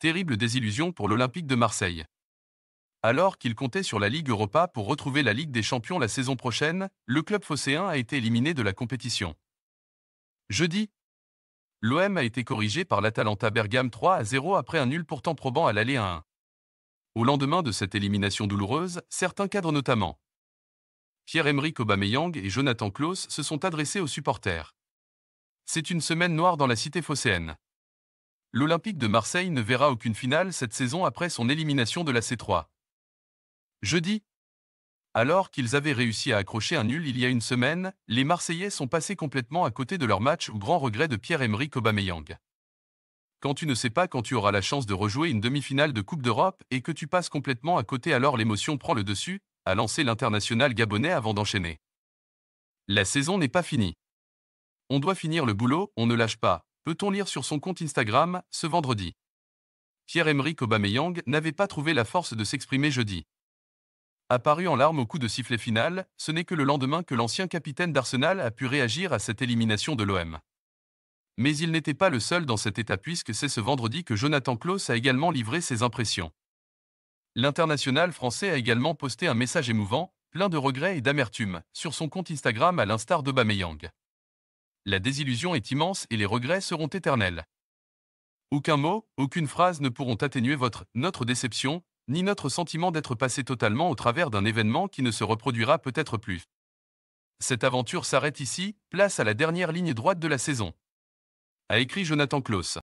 Terrible désillusion pour l'Olympique de Marseille. Alors qu'il comptait sur la Ligue Europa pour retrouver la Ligue des Champions la saison prochaine, le club phocéen a été éliminé de la compétition. Jeudi, l'OM a été corrigé par l'Atalanta Bergame 3 à 0 après un nul pourtant probant à l'aller 1 Au lendemain de cette élimination douloureuse, certains cadres notamment Pierre-Emerick Aubameyang et Jonathan Klaus se sont adressés aux supporters. C'est une semaine noire dans la cité phocéenne l'Olympique de Marseille ne verra aucune finale cette saison après son élimination de la C3. Jeudi, alors qu'ils avaient réussi à accrocher un nul il y a une semaine, les Marseillais sont passés complètement à côté de leur match au grand regret de Pierre-Emerick Aubameyang. Quand tu ne sais pas quand tu auras la chance de rejouer une demi-finale de Coupe d'Europe et que tu passes complètement à côté alors l'émotion prend le dessus, a lancé l'international gabonais avant d'enchaîner. La saison n'est pas finie. On doit finir le boulot, on ne lâche pas peut-on lire sur son compte Instagram, ce vendredi. Pierre-Emerick Aubameyang n'avait pas trouvé la force de s'exprimer jeudi. Apparu en larmes au coup de sifflet final, ce n'est que le lendemain que l'ancien capitaine d'Arsenal a pu réagir à cette élimination de l'OM. Mais il n'était pas le seul dans cet état puisque c'est ce vendredi que Jonathan Klaus a également livré ses impressions. L'international français a également posté un message émouvant, plein de regrets et d'amertume, sur son compte Instagram à l'instar de la désillusion est immense et les regrets seront éternels. Aucun mot, aucune phrase ne pourront atténuer votre, notre déception, ni notre sentiment d'être passé totalement au travers d'un événement qui ne se reproduira peut-être plus. Cette aventure s'arrête ici, place à la dernière ligne droite de la saison. A écrit Jonathan Klaus.